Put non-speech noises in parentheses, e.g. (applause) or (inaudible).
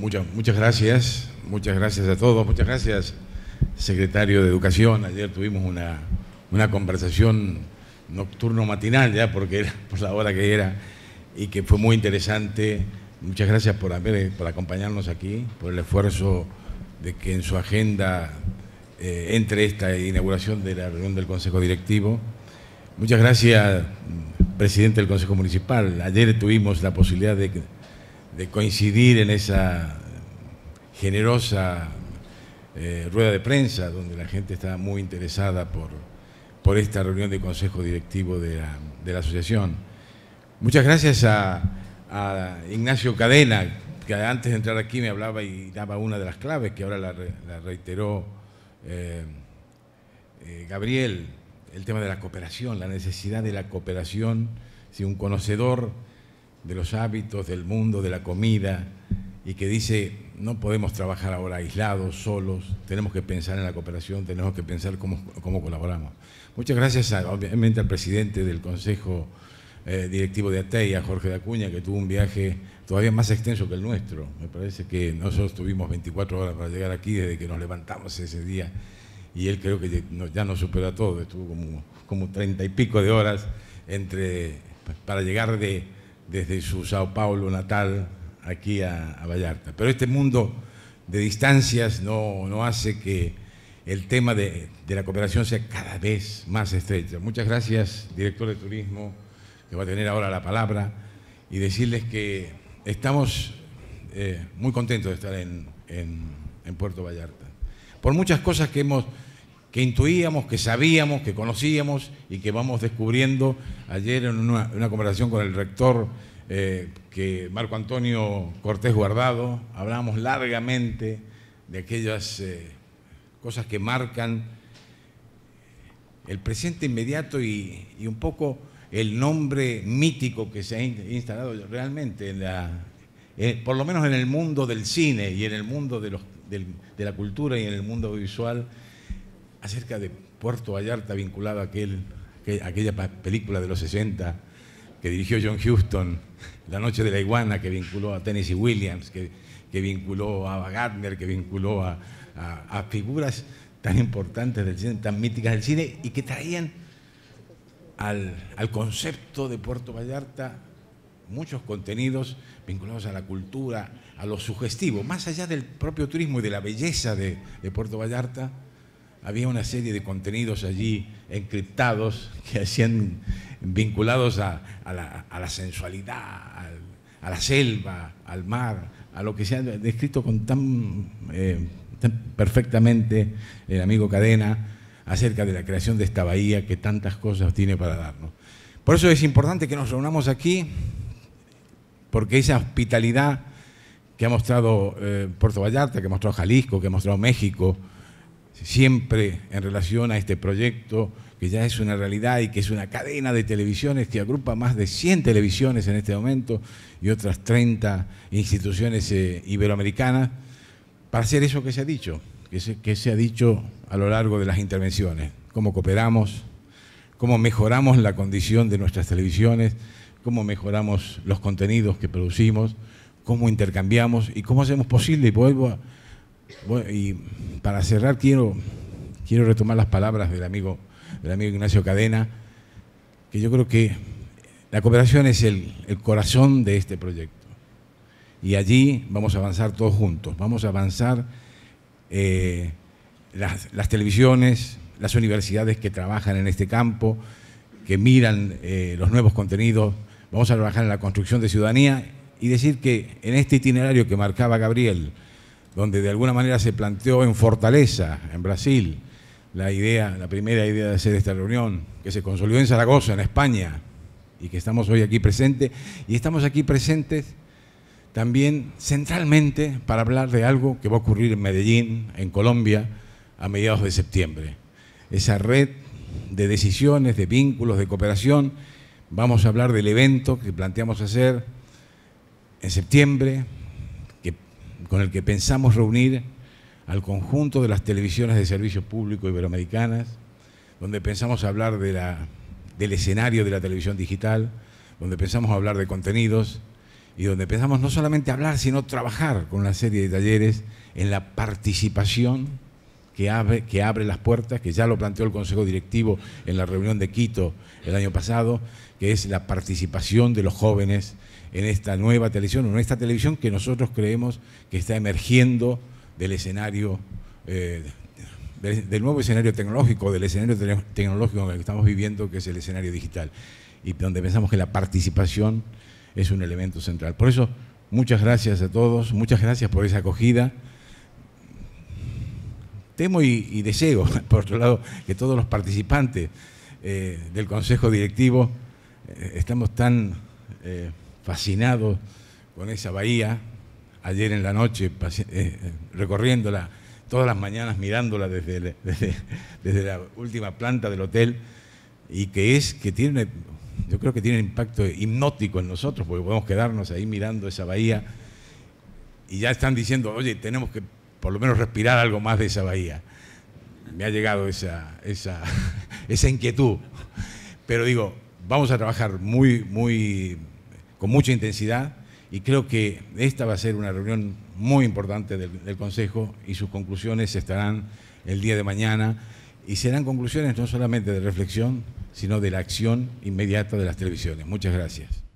Muchas, muchas gracias, muchas gracias a todos, muchas gracias, secretario de Educación. Ayer tuvimos una, conversación nocturno matinal ya, porque era (laughs) por la hora que era, y que fue muy interesante. Muchas gracias por, haber, eh, por acompañarnos aquí, por el esfuerzo de que en su agenda eh, entre esta inauguración de la reunión del Consejo Directivo. Muchas gracias, presidente del Consejo Municipal. Ayer tuvimos la posibilidad de coincidir en esa generosa eh, rueda de prensa donde la gente está muy interesada por, por esta reunión de consejo directivo de la, asociación. Muchas gracias a, Ignacio Cadena, que antes de entrar aquí me hablaba y daba una de las claves que ahora la, reiteró eh, eh, Gabriel, el tema de la cooperación, la necesidad de la cooperación, si un conocedor de los hábitos, del mundo, de la comida, y que dice, no podemos trabajar ahora aislados, solos, tenemos que pensar en la cooperación, tenemos que pensar cómo, cómo colaboramos. Muchas gracias obviamente al presidente del Consejo eh, Directivo de a Jorge de Acuña, que tuvo un viaje todavía más extenso que el nuestro. Me parece que nosotros tuvimos 24 horas para llegar aquí desde que nos levantamos ese día y él creo que ya nos supera todo, estuvo como, como 30 y pico de horas entre, para llegar de, desde su Sao Paulo natal aquí a, Vallarta. Pero este mundo de distancias no, hace que el tema de, la cooperación sea cada vez más estrecho. Muchas gracias, director de turismo, que va a tener ahora la palabra, y decirles que estamos eh, muy contentos de estar en, Puerto Vallarta, por muchas cosas que hemos que intuíamos, que sabíamos, que conocíamos y que vamos descubriendo ayer en una, una conversación con el rector eh, que Marco Antonio Cortés Guardado, hablamos largamente de aquellas eh, cosas que marcan el presente inmediato y, un poco el nombre mítico que se ha instalado realmente, en eh, por lo menos en el mundo del cine y en el mundo de, la cultura y en el mundo visual acerca de Puerto Vallarta vinculado a, a aquella película de los 60 que dirigió John Houston, La Noche de la Iguana, que vinculó a Tennessee Williams, que, vinculó a Gardner, que vinculó a, figuras tan importantes del cine, tan míticas del cine, y que traían al, concepto de Puerto Vallarta muchos contenidos vinculados a la cultura, a lo sugestivo, más allá del propio turismo y de la belleza de Puerto Vallarta había una serie de contenidos allí encriptados (laughs) que hacían vinculados a, la, sensualidad, a, la selva, al mar, a lo que se ha descrito con eh, tan, perfectamente el amigo Cadena acerca de la creación de esta bahía que tantas cosas tiene para darnos. Por eso es importante que nos reunamos aquí, porque esa hospitalidad que ha mostrado eh, Puerto Vallarta, que ha mostrado Jalisco, que ha mostrado México, siempre en relación a este proyecto que ya es una realidad y que es una cadena de televisiones que agrupa más de 100 televisiones en este momento y otras 30 instituciones eh, iberoamericanas, para hacer eso que se ha dicho, que se, que se ha dicho a lo largo de las intervenciones, cómo cooperamos, cómo mejoramos la condición de nuestras televisiones, cómo mejoramos los contenidos que producimos, cómo intercambiamos y cómo hacemos posible, y vuelvo a y para cerrar quiero, retomar las palabras del amigo, del amigo Ignacio Cadena, que yo creo que la cooperación es el, corazón de este proyecto. Y allí vamos a avanzar todos juntos, vamos a avanzar eh, las, televisiones, las universidades que trabajan en este campo, que miran eh, los nuevos contenidos, vamos a trabajar en la construcción de ciudadanía y decir que en este itinerario que marcaba Gabriel, donde de alguna manera se planteó en Fortaleza, en Brasil, la idea, la primera idea de hacer esta reunión, que se consolidó en Zaragoza, en España, y que estamos hoy aquí presentes, y estamos aquí presentes también centralmente para hablar de algo que va a ocurrir en Medellín, en Colombia, a mediados de septiembre. Esa red de decisiones, de vínculos, de cooperación, vamos a hablar del evento que planteamos hacer en septiembre, con el que pensamos reunir al conjunto de las televisiones de servicio público iberoamericanas, donde pensamos hablar del escenario de la televisión digital, donde pensamos hablar de contenidos y donde pensamos no solamente hablar, sino trabajar con una serie de talleres en la participación que abre, que abre las puertas, que ya lo planteó el Consejo Directivo en la reunión de Quito el año pasado, que es la participación de los jóvenes en esta nueva televisión en esta televisión que nosotros creemos que está emergiendo del escenario, eh, del, nuevo escenario tecnológico, del escenario tecnológico en el que estamos viviendo, que es el escenario digital, y donde pensamos que la participación es un elemento central. Por eso, muchas gracias a todos, muchas gracias por esa acogida. Temo y, deseo, (laughs) por otro lado, que todos los participantes eh, del Consejo Directivo eh, estamos tan fascinado con esa bahía, ayer en la noche eh, eh, recorriéndola, todas las mañanas mirándola desde, (laughs) desde, la última planta del hotel, y que es que tiene, yo creo que tiene un impacto hipnótico en nosotros, porque podemos quedarnos ahí mirando esa bahía, y ya están diciendo, oye, tenemos que por lo menos respirar algo más de esa bahía. Me ha llegado esa, esa, (laughs) esa inquietud. Pero digo, vamos a trabajar muy, muy con mucha intensidad y creo que esta va a ser una reunión muy importante del, Consejo y sus conclusiones estarán el día de mañana y serán conclusiones no solamente de reflexión, sino de la acción inmediata de las televisiones. Muchas gracias.